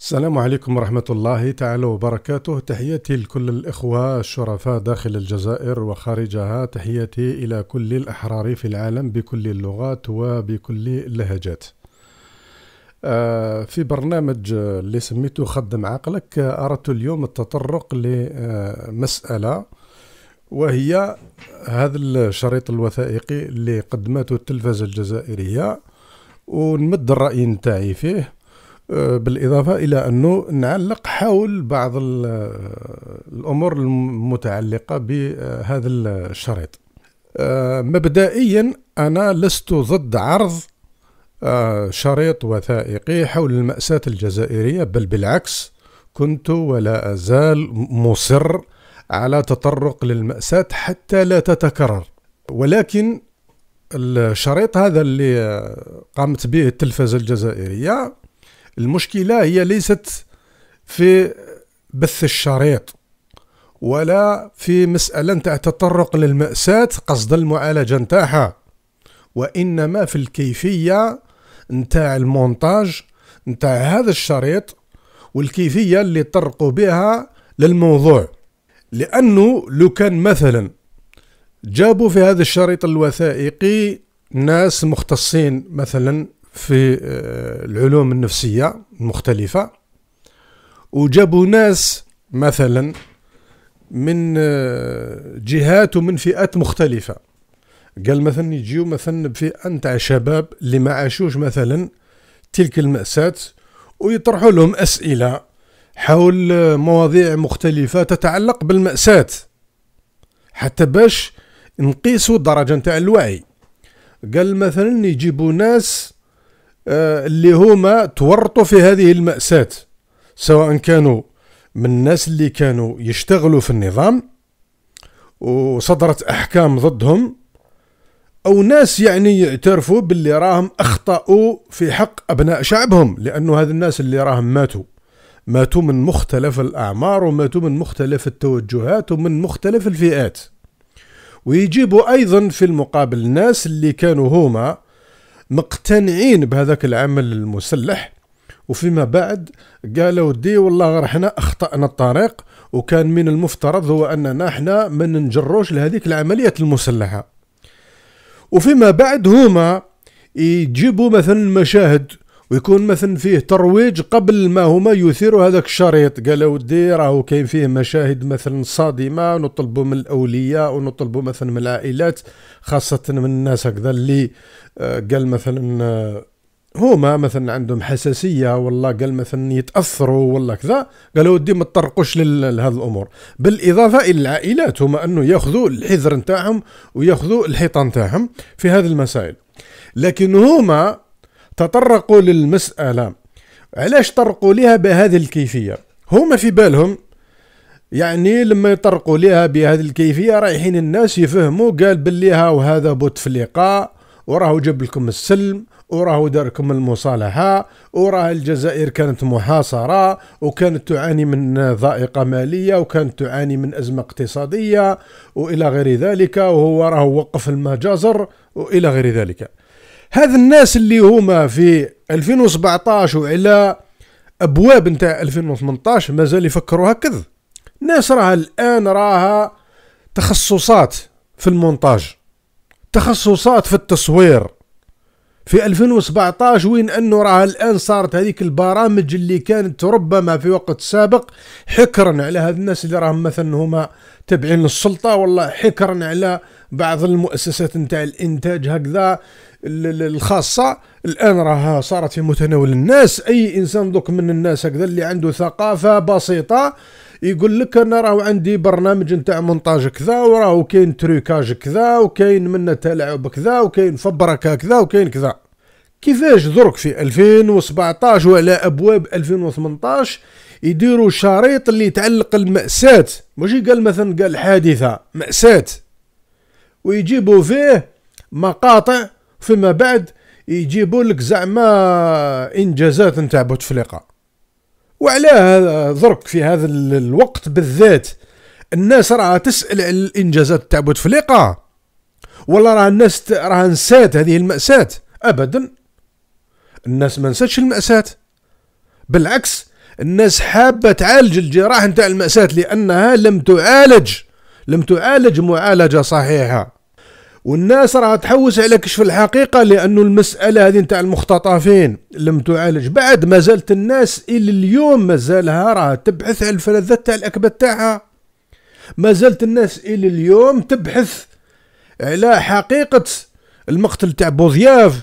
السلام عليكم ورحمة الله تعالى وبركاته تحياتي لكل الإخوة الشرفاء داخل الجزائر وخارجها تحياتي إلى كل الأحرار في العالم بكل اللغات وبكل اللهجات آه، في برنامج اللي سميته خدم عقلك أردت اليوم التطرق لمسألة وهي هذا الشريط الوثائقي اللي قدمته التلفزة الجزائرية ونمد الرأي نتاعي فيه آه، بالإضافة إلى أنه نعلق حول بعض آه، الأمور المتعلقة بهذا الشريط آه، مبدئيا أنا لست ضد عرض شريط وثائقي حول المأساة الجزائرية بل بالعكس كنت ولا أزال مصر على تطرق للمأساة حتى لا تتكرر ولكن الشريط هذا اللي قامت به التلفزة الجزائرية المشكله هي ليست في بث الشريط ولا في مسألة نتاع تطرق للمأساة قصد المعالجة نتاعها وإنما في الكيفية نتاع المونتاج نتاع هذا الشريط والكيفية اللي طرقوا بها للموضوع لأنه لو كان مثلا جابوا في هذا الشريط الوثائقي ناس مختصين مثلا في آه، العلوم النفسية المختلفة وجابوا ناس مثلا من آه، جهات ومن فئات مختلفة قال مثلا يجيو مثلا بفئة نتاع شباب اللي ما عاشوش مثلا تلك المأساة ويطرحوا لهم أسئلة حول آه، مواضيع مختلفة تتعلق بالمأساة حتى باش نقيسوا الدرجة نتاع الوعي قال مثلا يجيبوا ناس آه، اللي هما تورطوا في هذه المأساة سواء كانوا من الناس اللي كانوا يشتغلوا في النظام وصدرت أحكام ضدهم أو ناس يعني يعترفوا باللي راهم أخطأوا في حق أبناء شعبهم لأنه هذا الناس اللي راهم ماتوا ماتوا من مختلف الأعمار وماتوا من مختلف التوجهات ومن مختلف الفئات ويجيبوا أيضا في المقابل الناس اللي كانوا هما مقتنعين بهذاك العمل المسلح وفيما بعد قالوا دي والله رحنا حنا اخطانا الطريق وكان من المفترض هو اننا حنا ما نجروش لهذيك العمليات المسلحه وفيما بعد هما يجيبوا مثلا مشاهد ويكون مثلا فيه ترويج قبل ما هما يثيروا هذاك الشريط قال ودي راهو كاين فيه مشاهد مثلا صادمه نطلبوا من الاولياء ونطلبوا مثلا من العائلات خاصه من الناس هكذا اللي آه، قال مثلا آه، هما مثلا عندهم حساسيه والله قال مثلا يتاثروا والله كذا قالوا ودي ما تطرقوش لهذ الامور بالاضافه الى العائلات هما انه ياخذوا الحذر نتاعهم وياخذوا الحيطه نتاعهم في هذه المسائل لكن هما تطرقوا للمسألة علاش طرقوا لها بهذه الكيفية هما في بالهم يعني لما يطرقوا لها بهذه الكيفية رايحين الناس يفهموا قال بليها وهذا بوتفليقة وراهو جاب لكم السلم وراهو داركم المصالحة وراه الجزائر كانت محاصرة وكانت تعاني من ضائقة مالية وكانت تعاني من أزمة اقتصادية وإلى غير ذلك وهو راهو وقف المجازر وإلى غير ذلك هذا الناس اللي هما في 2017 وعلى ابواب نتاع 2018 مازال يفكروا هكذا الناس راها الان راها تخصصات في المونتاج تخصصات في التصوير في 2017 وين انه راها الان صارت هذيك البرامج اللي كانت ربما في وقت سابق حكرا على هاد الناس اللي راهم مثلا هما تابعين للسلطه والله حكرا على بعض المؤسسات نتاع الانتاج هكذا الخاصه الان راها صارت في متناول الناس اي انسان دوك من الناس هكذا اللي عنده ثقافه بسيطه يقول لك انا راه عندي برنامج نتاع مونتاج كذا وراه كاين تريكاج كذا وكاين منا تلاعب كذا وكاين فبركه كذا وكاين كذا كيفاش درك في 2017 وعلى ابواب 2018 يديروا شريط اللي يتعلق المأساة ماشي قال مثلا قال حادثة مأساة ويجيبوا فيه مقاطع فيما بعد يجيبوا لك زعما انجازات نتاع بوتفليقه وعلاه ذرك في هذا الوقت بالذات الناس راه تسال على الانجازات تاع بوتفليقه ولا راه الناس راه نسات هذه الماساه ابدا الناس ما نساتش الماساه بالعكس الناس حابه تعالج الجراح نتاع الماساه لانها لم تعالج لم تعالج معالجة صحيحة والناس راح تحوس على كشف الحقيقة لأنه المسألة هذه نتاع المختطفين لم تعالج بعد ما زالت الناس إلى اليوم مازالها راه تبحث على الفلذات تاع الأكبة تاعها ما زالت الناس إلى اليوم تبحث على حقيقة المقتل تاع بوضياف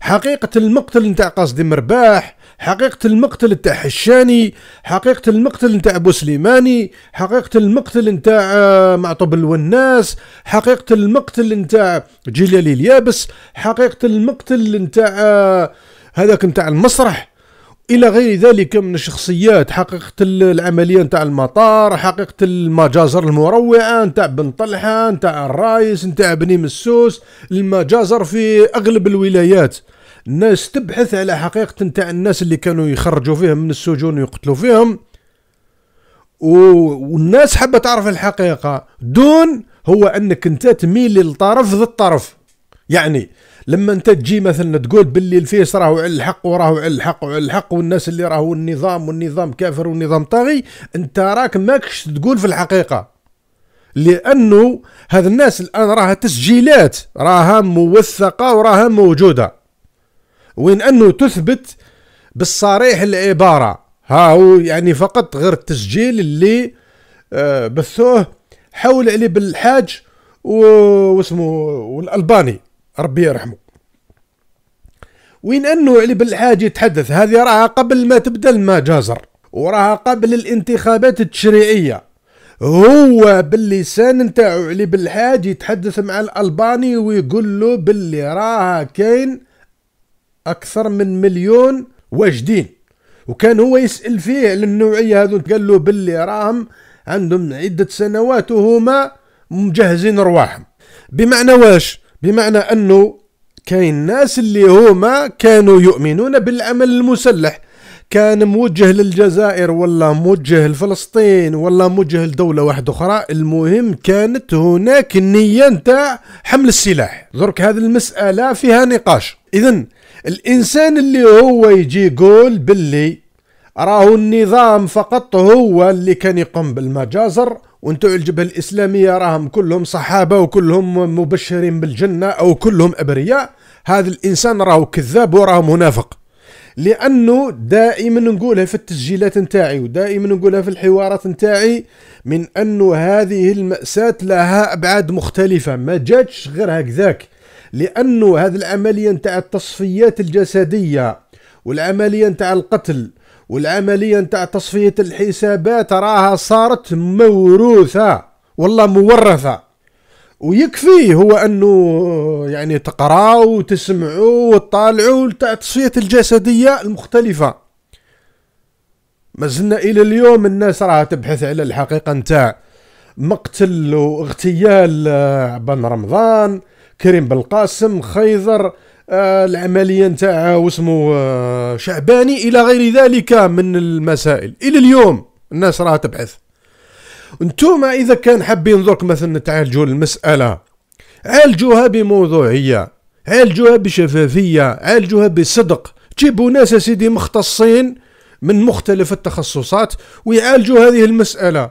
حقيقة المقتل نتاع قصدي مرباح حقيقة المقتل نتاع حشاني حقيقة المقتل نتاع بو سليماني حقيقة المقتل نتاع آه، معطب الوناس حقيقة المقتل نتاع جيلالي اليابس حقيقة المقتل نتاع آه، هذاك نتاع المسرح الى غير ذلك من الشخصيات حقيقه العمليه نتاع المطار حقيقه المجازر المروعه نتاع بن طلحه نتاع الرايس نتاع بني مسوس المجازر في اغلب الولايات الناس تبحث على حقيقة نتاع الناس اللي كانوا يخرجوا فيهم من السجون ويقتلوا فيهم و... والناس حابة تعرف الحقيقة دون هو أنك أنت تميل للطرف ضد الطرف يعني لما انت تجي مثلا تقول باللي الفيس راهو على الحق وراهو على الحق وعلى الحق والناس اللي راهو النظام والنظام كافر والنظام طاغي انت راك ماكش تقول في الحقيقه لانه هذا الناس الان راها تسجيلات راها موثقه وراها موجوده وين أنه تثبت بالصريح العبارة ها هو يعني فقط غير التسجيل اللي آه، بثوه حول علي بالحاج واسمه والألباني ربي يرحمه وين أنه علي بالحاج يتحدث هذه راها قبل ما تبدا المجازر وراها قبل الانتخابات التشريعية هو باللسان نتاعو علي بالحاج يتحدث مع الألباني ويقول له باللي راها كاين أكثر من مليون واجدين وكان هو يسأل فيه على النوعية هذو قال له باللي راهم عندهم عدة سنوات وهما مجهزين رواحهم بمعنى واش بمعنى أنه كاين ناس اللي هما كانوا يؤمنون بالعمل المسلح كان موجه للجزائر ولا موجه لفلسطين ولا موجه لدولة واحدة أخرى المهم كانت هناك النية نتاع حمل السلاح درك هذه المسألة فيها نقاش إذا الانسان اللي هو يجي يقول باللي راهو النظام فقط هو اللي كان يقوم بالمجازر وانتو الجبهة الإسلامية راهم كلهم صحابة وكلهم مبشرين بالجنة أو كلهم أبرياء هذا الإنسان راهو كذاب وراه منافق لأنه دائما نقولها في التسجيلات نتاعي ودائما نقولها في الحوارات نتاعي من أنه هذه المأساة لها أبعاد مختلفة ما جاتش غير هكذاك لانه هذه العمليه نتاع التصفيات الجسديه والعمليه نتاع القتل والعمليه نتاع تصفيه الحسابات راها صارت موروثه والله مورثه ويكفي هو انه يعني تقراو وتسمعوا وتطالعوا تاع التصفيات الجسديه المختلفه مازلنا الى اليوم الناس راها تبحث على الحقيقه نتاع مقتل واغتيال آه، بن رمضان كريم بالقاسم خيضر آه العمليه نتاع واسمه آه شعباني الى غير ذلك من المسائل الى اليوم الناس راها تبحث انتوما اذا كان حابين درك مثلا تعالجوا المساله عالجوها بموضوعيه عالجوها بشفافيه عالجوها بصدق جيبوا ناس سيدي مختصين من مختلف التخصصات ويعالجوا هذه المساله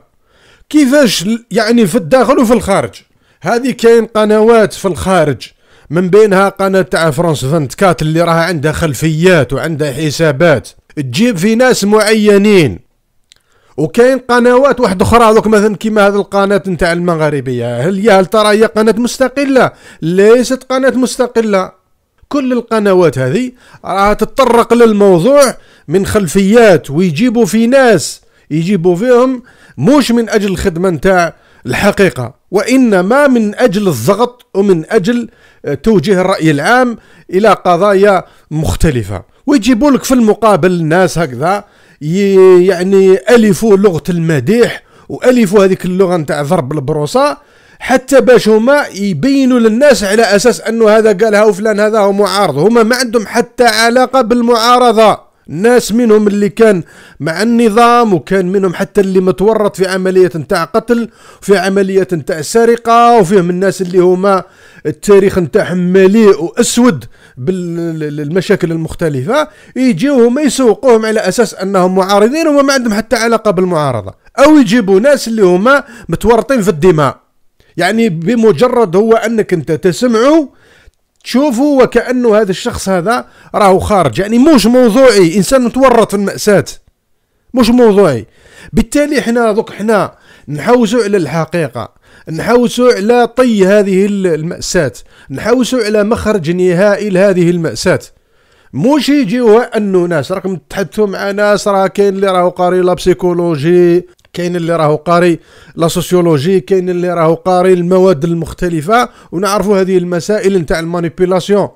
كيفاش يعني في الداخل وفي الخارج هذه كاين قنوات في الخارج من بينها قناة تاع فرانس 24 اللي راها عندها خلفيات وعندها حسابات تجيب في ناس معينين وكاين قنوات واحد اخرى دوك مثلا كيما هذه القناه نتاع المغاربيه هل يا هل ترى هي قناه مستقله ليست قناه مستقله كل القنوات هذه راها تتطرق للموضوع من خلفيات ويجيبوا في ناس يجيبوا فيهم مش من اجل الخدمه نتاع الحقيقه وانما من اجل الضغط ومن اجل آه، توجيه الراي العام الى قضايا مختلفه ويجيبوا لك في المقابل الناس هكذا يعني الفوا لغه المديح والفوا هذيك اللغه نتاع ضرب البروصه حتى باش هما يبينوا للناس على اساس انه هذا قالها وفلان هذا هو معارض هما ما عندهم حتى علاقه بالمعارضه ناس منهم اللي كان مع النظام وكان منهم حتى اللي متورط في عملية نتاع قتل في عملية نتاع سرقة وفيهم الناس اللي هما التاريخ نتاعهم مليء وأسود بالمشاكل المختلفة يجيو هما يسوقوهم على أساس أنهم معارضين وما عندهم حتى علاقة بالمعارضة أو يجيبوا ناس اللي هما متورطين في الدماء يعني بمجرد هو أنك أنت تسمعه شوفوا وكأنه هذا الشخص هذا راهو خارج يعني مش موضوعي إنسان متورط في المأساة مش موضوعي بالتالي حنا دوك حنا نحوسوا على الحقيقة نحوسوا على طي هذه المأساة نحوسوا على مخرج نهائي لهذه المأساة مش يجيوها انه ناس راكم تحدثوا مع ناس راه كاين اللي راهو قاري لا بسيكولوجي كاين اللي راهو قاري لا سوسيولوجي كاين اللي راهو قاري المواد المختلفه ونعرفوا هذه المسائل نتاع المانيبيلاسيون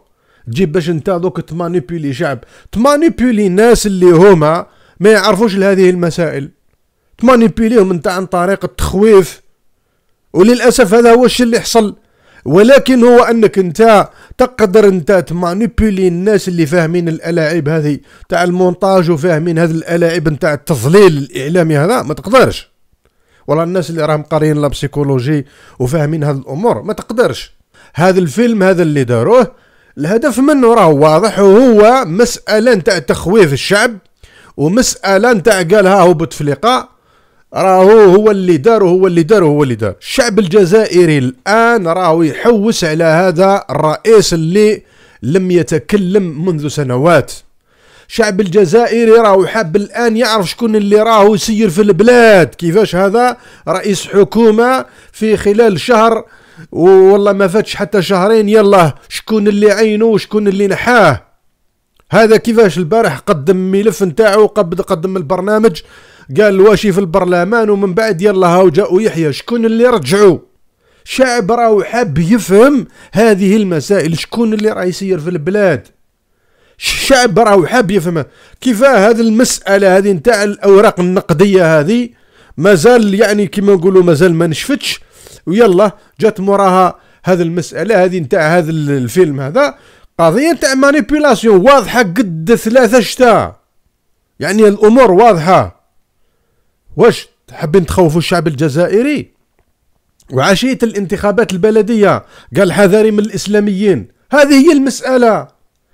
تجيب باش انت دوك تمانيبيلي شعب تمانيبيلي ناس اللي هما ما يعرفوش لهذه المسائل تمانيبيليهم انت عن طريق التخويف وللاسف هذا هو الشيء اللي حصل ولكن هو انك انت تقدر انت تمانيبولي الناس اللي فاهمين الالاعيب هذه تاع المونتاج وفاهمين هذه الالاعيب نتاع التظليل الاعلامي هذا ما تقدرش ولا الناس اللي راهم قاريين لا بسيكولوجي وفاهمين هذه الامور ما تقدرش هذا الفيلم هذا اللي داروه الهدف منه راه واضح وهو مساله نتاع تخويف الشعب ومساله نتاع قالها هو بوتفليقه راهو هو اللي دار هو اللي دار هو اللي دار الشعب الجزائري الان راهو يحوس على هذا الرئيس اللي لم يتكلم منذ سنوات الشعب الجزائري راهو حاب الان يعرف شكون اللي راهو يسير في البلاد كيفاش هذا رئيس حكومه في خلال شهر والله ما فاتش حتى شهرين يلا شكون اللي عينه وشكون اللي نحاه هذا كيفاش البارح قدم ملف نتاعو قدم البرنامج قال واشي في البرلمان ومن بعد يلا هاو جاءوا يحيى شكون اللي رجعوا شعب راهو حاب يفهم هذه المسائل شكون اللي راه يسير في البلاد الشعب راهو حاب يفهمها كيفاه هذه المساله هذه نتاع الاوراق النقديه هذه مازال يعني كما نقولوا مازال ما نشفتش ويلا جات موراها هذه المساله هذه نتاع هذا الفيلم هذا قضيه نتاع مانيبيلاسيون واضحه قد ثلاثه شتاء يعني الامور واضحه واش حابين تخوفوا الشعب الجزائري وعشيه الانتخابات البلديه قال حذاري من الاسلاميين هذه هي المساله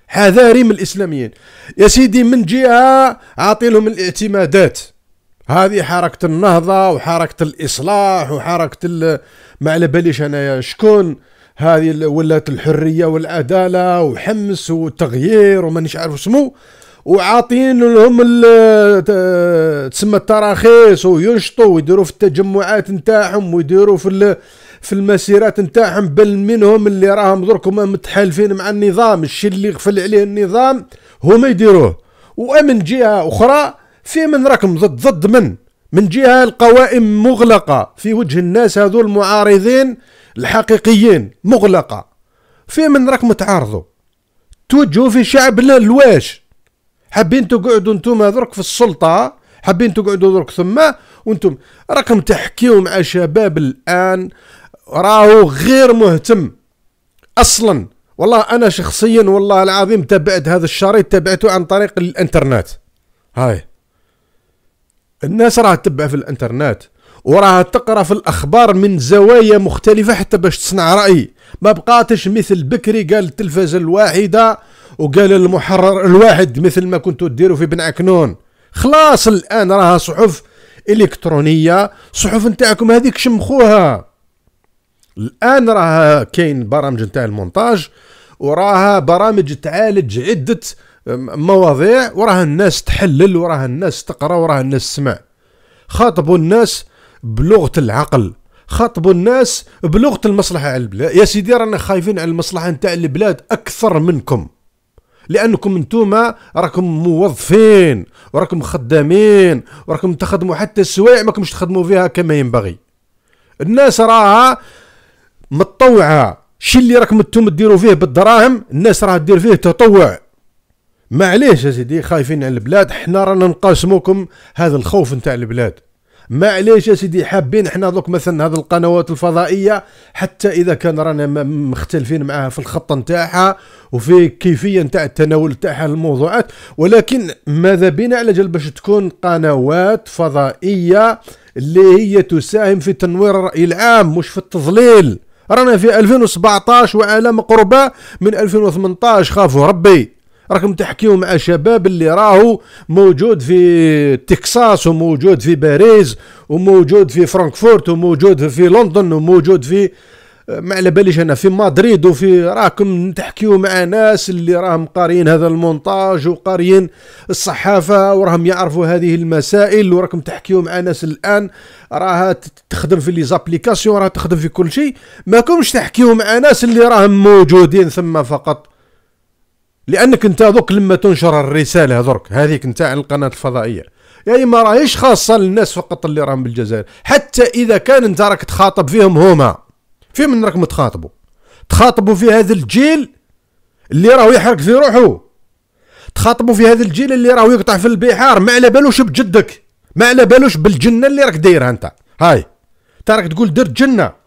حذاري من الاسلاميين يا سيدي من جهه عاطيلهم الاعتمادات هذه حركه النهضه وحركه الاصلاح وحركه ما على باليش انايا شكون هذه ولات الحريه والعداله وحمس والتغيير ومانيش عارف شنو وعاطين لهم تسمى التراخيص وينشطوا ويديروا في التجمعات نتاعهم ويديروا في في المسيرات نتاعهم بل منهم اللي راهم دركم متحالفين مع النظام الشيء اللي غفل عليه النظام هما يديروه ومن جهه اخرى في من راكم ضد ضد من من جهه القوائم مغلقه في وجه الناس هذو المعارضين الحقيقيين مغلقه في من راكم تعارضوا توجهوا في شعب الواش حابين تقعدوا نتوما درك في السلطه حابين تقعدوا درك ثما وانتم راكم تحكيو مع شباب الان راهو غير مهتم اصلا والله انا شخصيا والله العظيم تبعت هذا الشريط تبعته عن طريق الانترنت هاي الناس راها تتبع في الانترنت وراها تقرا في الاخبار من زوايا مختلفه حتى باش تصنع راي ما بقاتش مثل بكري قال التلفزه الواحده وقال المحرر الواحد مثل ما كنتوا ديروا في بن عكنون خلاص الان راها صحف الكترونيه صحف نتاعكم هذيك شمخوها الان راها كاين برامج نتاع المونتاج وراها برامج تعالج عده مواضيع وراها الناس تحلل وراها الناس تقرا وراها الناس تسمع خاطبوا الناس بلغه العقل خاطبوا الناس بلغه المصلحه على البلاد يا سيدي رانا خايفين على المصلحه نتاع البلاد اكثر منكم لانكم انتوما راكم موظفين وراكم خدامين وراكم تخدموا حتى السوايع ماكمش تخدموا فيها كما ينبغي الناس راها متطوعه الشيء اللي راكم انتم ديروا فيه بالدراهم الناس راها دير فيه تطوع معليش يا سيدي خايفين على البلاد حنا رانا نقاسموكم هذا الخوف نتاع البلاد معليش يا سيدي حابين احنا دوك مثلا هذه القنوات الفضائيه حتى اذا كان رانا مختلفين معاها في الخط نتاعها وفي كيفيه نتاع التناول نتاعها الموضوعات ولكن ماذا بنا على جال باش تكون قنوات فضائيه اللي هي تساهم في تنوير الراي العام مش في التضليل رانا في 2017 وعلى مقربه من 2018 خافوا ربي راكم تحكيو مع شباب اللي راهو موجود في تكساس وموجود في باريس وموجود في فرانكفورت وموجود في لندن وموجود في ما على باليش انا في مدريد وفي راكم تحكيو مع ناس اللي راهم قاريين هذا المونتاج وقاريين الصحافه وراهم يعرفوا هذه المسائل وراكم تحكيو مع ناس الان راها تخدم في لي زابليكاسيون راها تخدم في كل شيء ماكمش تحكيو مع ناس اللي راهم موجودين ثم فقط لانك انت دوك لما تنشر الرساله درك هذيك نتاع القناه الفضائيه يا يعني اما راهيش خاصه للناس فقط اللي راهم بالجزائر حتى اذا كان انت راك تخاطب فيهم هما في من راك متخاطبوا تخاطبوا في هذا الجيل اللي راهو يحرق في روحه تخاطبوا في هذا الجيل اللي راهو يقطع في البحار ما على بالوش بجدك ما على بالوش بالجنه اللي راك دايرها انت هاي تراك تقول درت جنه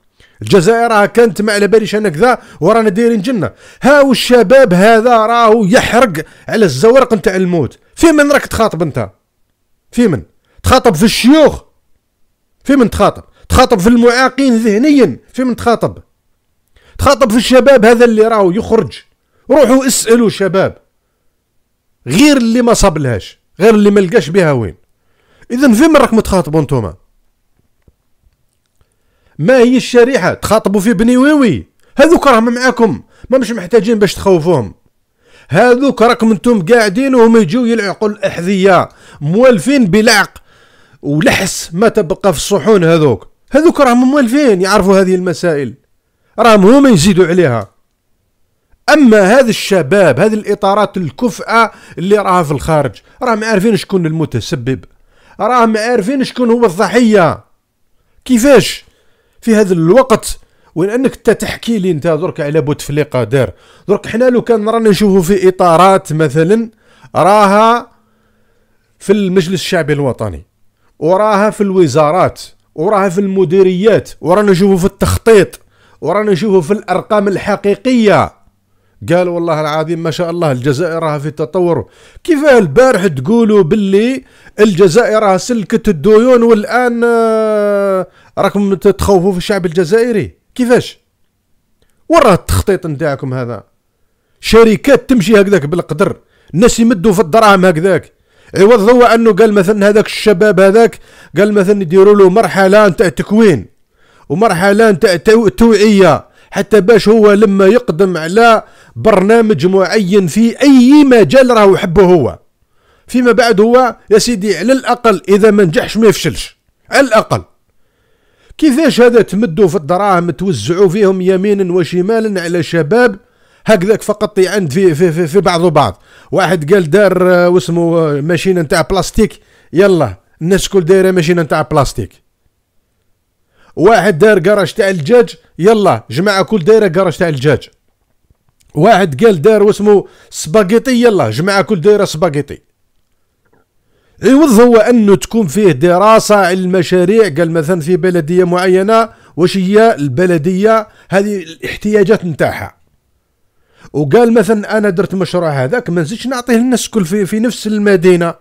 الجزائر راه كانت ما على باليش انا كذا ورانا دايرين جنه هاو الشباب هذا راهو يحرق على الزورق نتاع الموت في من راك تخاطب انت في من تخاطب في الشيوخ في من تخاطب تخاطب في المعاقين ذهنيا في من تخاطب تخاطب في الشباب هذا اللي راهو يخرج روحوا اسالوا شباب غير اللي ما صابلهاش غير اللي ما لقاش بها وين اذا في من راكم تخاطبوا انتوما ما هي الشريحه تخاطبوا في بني ويوي هذوك راهم معاكم ما مش محتاجين باش تخوفوهم هذوك راكم انتم قاعدين وهم يجيو يلعقوا الاحذيه موالفين بلعق ولحس ما تبقى في الصحون هذوك هذوك راهم موالفين يعرفوا هذه المسائل راهم هما يزيدوا عليها اما هذا الشباب هذه الاطارات الكفأه اللي راها في الخارج راهم عارفين شكون المتسبب راهم عارفين شكون هو الضحيه كيفاش في هذا الوقت وين انك انت تحكي لي انت درك على بوتفليقه دار درك حنا لو كان رانا نشوفوا في اطارات مثلا راها في المجلس الشعبي الوطني وراها في الوزارات وراها في المديريات ورانا نشوفوا في التخطيط ورانا نشوفوا في الارقام الحقيقيه قال والله العظيم ما شاء الله الجزائر راها في تطور كيف البارح تقولوا باللي الجزائر راها سلكت الديون والان آه، راكم تخوفوا في الشعب الجزائري كيفاش وراه التخطيط نتاعكم هذا شركات تمشي هكذاك بالقدر الناس يمدوا في الدراهم هكذاك عوض هو انه قال مثلا هذاك الشباب هذاك قال مثلا يديروا له مرحله نتاع تكوين ومرحله نتاع توعيه حتى باش هو لما يقدم على برنامج معين في اي مجال راهو يحبه هو فيما بعد هو يا سيدي على الاقل اذا ما نجحش ما يفشلش على الاقل كيفاش هذا تمدوا في الدراهم توزعوا فيهم يمينا وشمالا على شباب هكذاك فقط يعند في في في, في بعض واحد قال دار آه، واسمه آه، ماشينه نتاع بلاستيك يلا الناس كل دايره ماشينه نتاع بلاستيك واحد دار كراج تاع الدجاج يلا جماعه كل دايره كراج تاع الدجاج واحد قال دار واسمه سباغيتي يلا جماعه كل دايره سباغيتي عوض هو انه تكون فيه دراسه على المشاريع قال مثلا في بلديه معينه واش هي البلديه هذه الاحتياجات نتاعها وقال مثلا انا درت مشروع هذاك ما نزيدش نعطيه للناس كل في, في نفس المدينه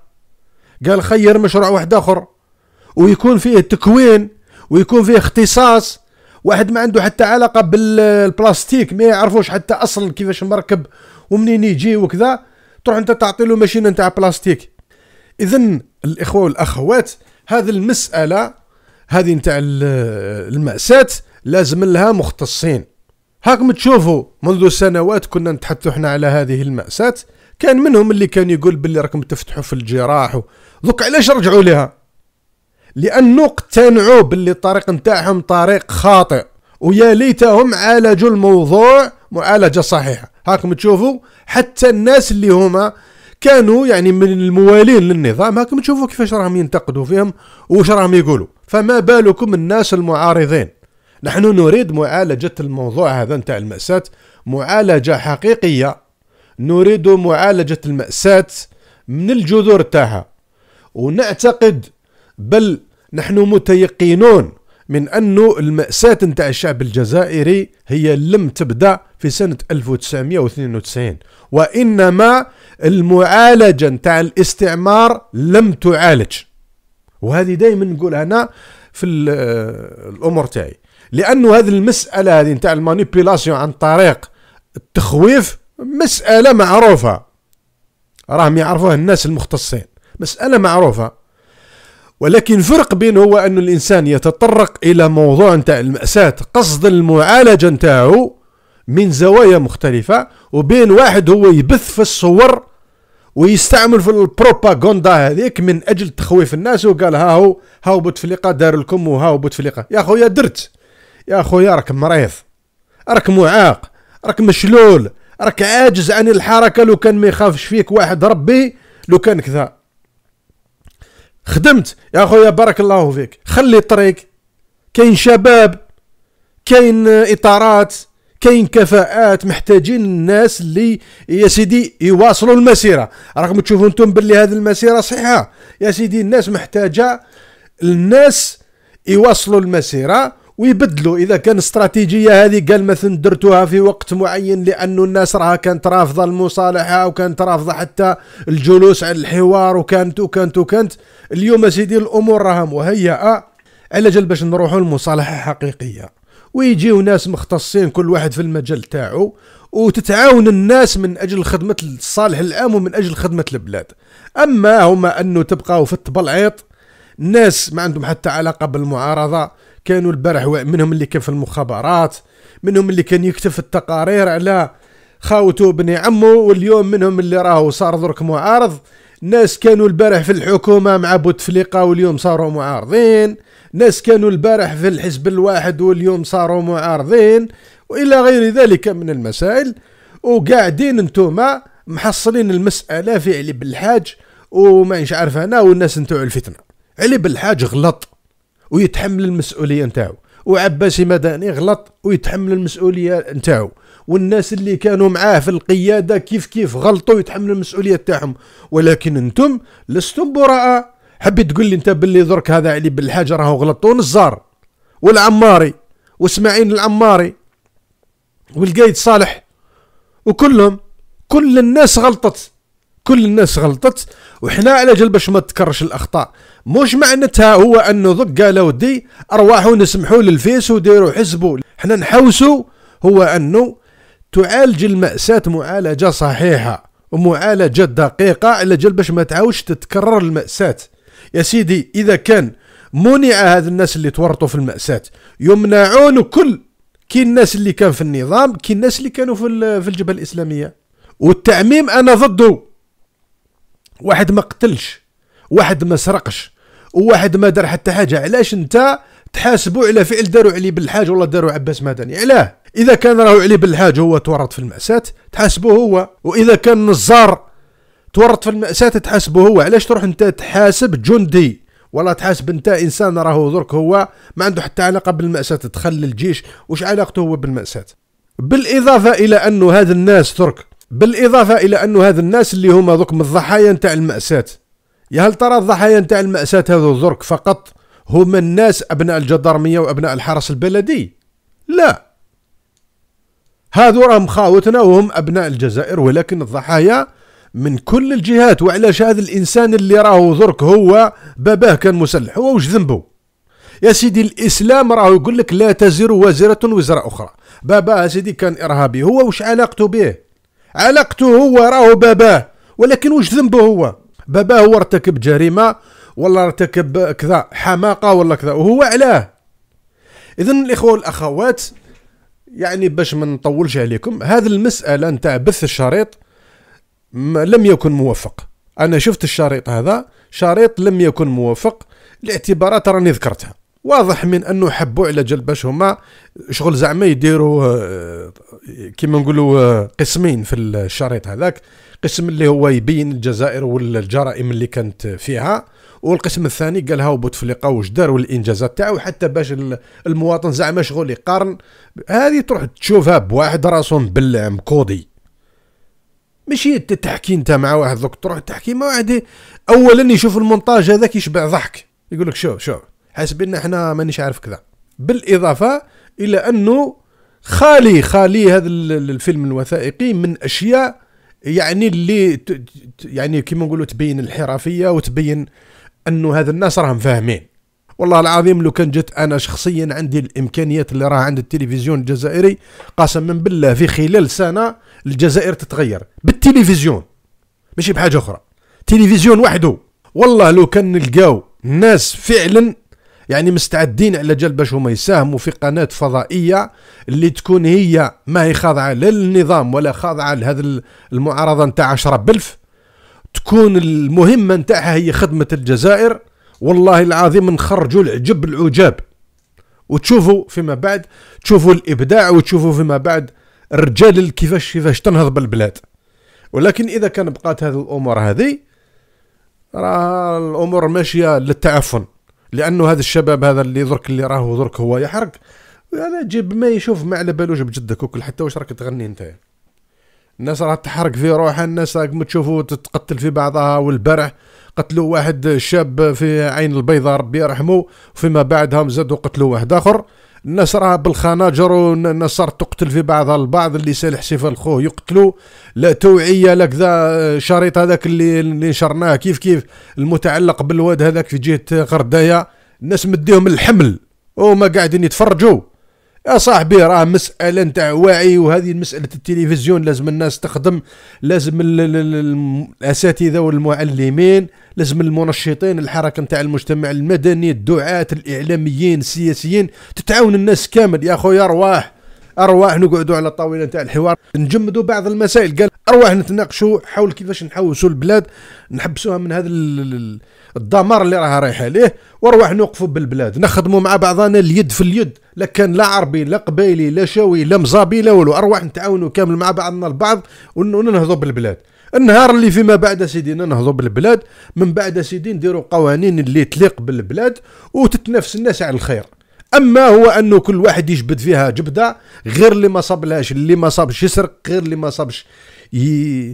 قال خير مشروع واحد اخر ويكون فيه تكوين ويكون فيه اختصاص واحد ما عنده حتى علاقه بالبلاستيك ما يعرفوش حتى أصل كيفاش مركب ومنين يجي وكذا تروح انت تعطي له ماشينه نتاع بلاستيك اذا الاخوه والاخوات هذه المساله هذه نتاع المأساة لازم لها مختصين هاكم تشوفوا منذ سنوات كنا نتحدثوا احنا على هذه المأساة كان منهم اللي كان يقول باللي راكم تفتحوا في الجراح دوك علاش رجعوا لها لانه اقتنعوا باللي الطريق نتاعهم طريق خاطئ ويا ليتهم عالجوا الموضوع معالجه صحيحه هاكم تشوفوا حتى الناس اللي هما كانوا يعني من الموالين للنظام هاكم تشوفوا كيفاش راهم ينتقدوا فيهم وش راهم يقولوا فما بالكم الناس المعارضين نحن نريد معالجة الموضوع هذا نتاع المأساة معالجة حقيقية نريد معالجة المأساة من الجذور تاعها ونعتقد بل نحن متيقنون من أن المأساة نتاع الشعب الجزائري هي لم تبدأ في سنة 1992 وإنما المعالجة نتاع الاستعمار لم تعالج وهذه دائما نقول أنا في الأمور تاعي لأنه هذه المسألة هذه نتاع المانيبيلاسيون عن طريق التخويف مسألة معروفة راهم يعرفوها الناس المختصين مسألة معروفة ولكن الفرق بينه هو أن الإنسان يتطرق إلى موضوع نتاع المأساة قصد المعالجة نتاعو من زوايا مختلفة وبين واحد هو يبث في الصور ويستعمل في البروباغندا هذيك من أجل تخويف الناس وقال ها هو هاو بوتفليقة دار لكم وهاو بوتفليقة يا خويا درت يا خويا راك مريض راك معاق راك مشلول راك عاجز عن الحركة لو كان ما يخافش فيك واحد ربي لو كان كذا خدمت يا خويا بارك الله فيك خلي الطريق كاين شباب كاين اطارات كاين كفاءات محتاجين الناس اللي يا سيدي يواصلوا المسيره راكم تشوفوا انتم باللي هذه المسيره صحيحه يا سيدي الناس محتاجه الناس يواصلوا المسيره ويبدلوا اذا كان استراتيجيه هذه قال مثلا درتوها في وقت معين لانه الناس راها كانت رافضه المصالحه وكانت رافضه حتى الجلوس على الحوار وكانت وكانت وكانت اليوم سيدي الامور راها مهيئه على جال باش نروحوا لمصالحه حقيقيه ويجيو ناس مختصين كل واحد في المجال تاعو وتتعاون الناس من اجل خدمه الصالح العام ومن اجل خدمه البلاد اما هما انه تبقاو في الطبلعيط الناس ما عندهم حتى علاقه بالمعارضه كانوا البارح منهم اللي كان في المخابرات منهم اللي كان يكتب في التقارير على خاوتو بن عمو واليوم منهم اللي راهو صار درك معارض ناس كانوا البارح في الحكومة مع بوتفليقة واليوم صاروا معارضين ناس كانوا البارح في الحزب الواحد واليوم صاروا معارضين وإلى غير ذلك من المسائل وقاعدين انتوما محصلين المسألة في علي بالحاج وما عارف أنا والناس انتوا الفتنة علي بالحاج غلط ويتحمل المسؤوليه نتاعو وعباسي مدني غلط ويتحمل المسؤوليه نتاعو والناس اللي كانوا معاه في القياده كيف كيف غلطوا يتحملوا المسؤوليه تاعهم ولكن انتم لستم براء حبيت تقول لي انت باللي درك هذا علي بالحاج راهو غلط ونزار والعماري واسماعيل العماري والقايد صالح وكلهم كل الناس غلطت كل الناس غلطت وحنا على جال باش ما تكرش الاخطاء مش معناتها هو انه ضق قال ودي ارواحو نسمحوا للفيس وديروا حسبوا حنا نحوسوا هو انه تعالج المأساة معالجة صحيحة ومعالجة دقيقة على جال باش ما تعاودش تتكرر المأساة يا سيدي إذا كان منع هذا الناس اللي تورطوا في المأساة يمنعون كل كي الناس اللي كان في النظام كي الناس اللي كانوا في الجبهة الإسلامية والتعميم أنا ضده واحد ما قتلش واحد ما سرقش وواحد ما دار حتى حاجه علاش انت تحاسبوا على فعل داروا عليه بالحاج ولا داروا عباس مدني علاه اذا كان راهو عليه بالحاج هو تورط في المأساة تحاسبوه هو واذا كان نزار تورط في المأساة تحاسبوه هو علاش تروح انت تحاسب جندي ولا تحاسب انت انسان راهو درك هو ما عنده حتى علاقه بالمأساة تدخل للجيش واش علاقته هو بالمأساة بالاضافه الى انه هاد الناس ترك بالاضافه الى أن هذا الناس اللي هما ذوك من الضحايا نتاع الماساه يا هل ترى الضحايا نتاع الماساه هذو ذرك فقط هما الناس ابناء الجدارميه وابناء الحرس البلدي لا هذو راهم خاوتنا وهم ابناء الجزائر ولكن الضحايا من كل الجهات وعلاش هذا الانسان اللي راهو ذرك هو باباه كان مسلح هو وش ذنبه يا سيدي الاسلام راهو يقول لك لا تزر وازره وزر اخرى باباه سيدي كان ارهابي هو وش علاقته به علاقته هو راه باباه ولكن واش ذنبه هو باباه هو ارتكب جريمه ولا ارتكب كذا حماقه ولا كذا وهو علاه اذا الاخوه والاخوات يعني باش ما نطولش عليكم هذه المساله نتاع بث الشريط لم يكن موفق انا شفت الشريط هذا شريط لم يكن موفق لاعتبارات راني ذكرتها واضح من انه حبوا على جال باش هما شغل زعما يديروا آه، كيما نقولوا آه، قسمين في الشريط هذاك قسم اللي هو يبين الجزائر والجرائم اللي كانت فيها والقسم الثاني قالها وبوتفليقه واش دار والانجازات تاعو حتى باش المواطن زعما شغل يقارن هذه تروح تشوفها بواحد راسو مبلع مكودي ماشي تحكي انت مع واحد دوك تروح تحكي مع واحد اولا يشوف المونتاج هذاك يشبع ضحك يقول لك شوف شوف حاسبين احنا مانيش عارف كذا بالاضافه الى انه خالي خالي هذا الفيلم الوثائقي من اشياء يعني اللي يعني كيما نقولوا تبين الحرفيه وتبين انه هذا الناس راهم فاهمين والله العظيم لو كان جت انا شخصيا عندي الامكانيات اللي راه عند التلفزيون الجزائري قسما بالله في خلال سنه الجزائر تتغير بالتلفزيون ماشي بحاجه اخرى تلفزيون وحده والله لو كان نلقاو ناس فعلا يعني مستعدين على جلب باش هما يساهموا في قناه فضائيه اللي تكون هي ما هي خاضعه للنظام ولا خاضعه لهذا المعارضه نتاع 10 بلف تكون المهمه نتاعها هي خدمه الجزائر والله العظيم نخرجوا العجب العجاب وتشوفوا فيما بعد تشوفوا الابداع وتشوفوا فيما بعد الرجال كيفاش كيفاش تنهض بالبلاد ولكن اذا كان بقات هذه الامور هذه راه الامور ماشيه للتعفن لانه هذا الشباب هذا اللي درك اللي راه درك هو يحرق انا جيب ما يشوف ما على بالوش بجدك وكل حتى واش راك تغني انت الناس راه تحرق في روحها الناس راك تشوفوا تتقتل في بعضها والبارح قتلوا واحد شاب في عين البيضاء ربي يرحمه فيما بعدهم زادوا قتلوا واحد اخر الناس راه بالخناجر والناس تقتل في بعضها البعض اللي سالح سيف الخوه يقتلوا لا توعيه لا كذا آه، شريط هذاك اللي اللي نشرناه كيف كيف المتعلق بالواد هذاك في جهه غردايه الناس مديهم الحمل وما قاعدين يتفرجوا يا صاحبي راه مسألة نتاع وعي وهذه مسألة التلفزيون لازم الناس تخدم لازم الأساتذة والمعلمين لازم المنشطين الحركة نتاع المجتمع المدني الدعاة الإعلاميين السياسيين تتعاون الناس كامل يا خويا أرواح ارواح نقعدوا على الطاوله نتاع الحوار نجمدوا بعض المسائل قال ارواح نتناقشوا حول كيفاش نحوسوا البلاد نحبسوها من هذا الدمار اللي راها رايحه ليه وارواح نوقفوا بالبلاد نخدموا مع بعضنا اليد في اليد لا كان لا عربي لا قبايلي لا شاوي لا مزابي لا والو ارواح نتعاونوا كامل مع بعضنا البعض وننهضوا بالبلاد النهار اللي فيما بعد سيدي ننهضوا بالبلاد من بعد سيدي نديروا قوانين اللي تليق بالبلاد وتتنافس الناس على الخير اما هو انه كل واحد يجبد فيها جبده غير اللي ما صابلهاش اللي ما صابش يسرق غير اللي ما صابش ي...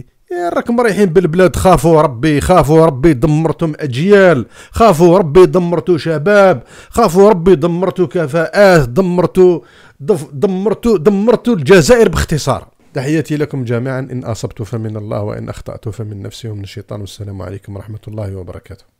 راكم رايحين بالبلاد خافوا ربي خافوا ربي دمرتم اجيال خافوا ربي دمرتوا شباب خافوا ربي دمرتوا كفاءات دمرتوا دف... دمرتوا دمرتوا الجزائر باختصار تحياتي لكم جميعا ان اصبت فمن الله وان اخطات فمن نفسي ومن الشيطان والسلام عليكم ورحمه الله وبركاته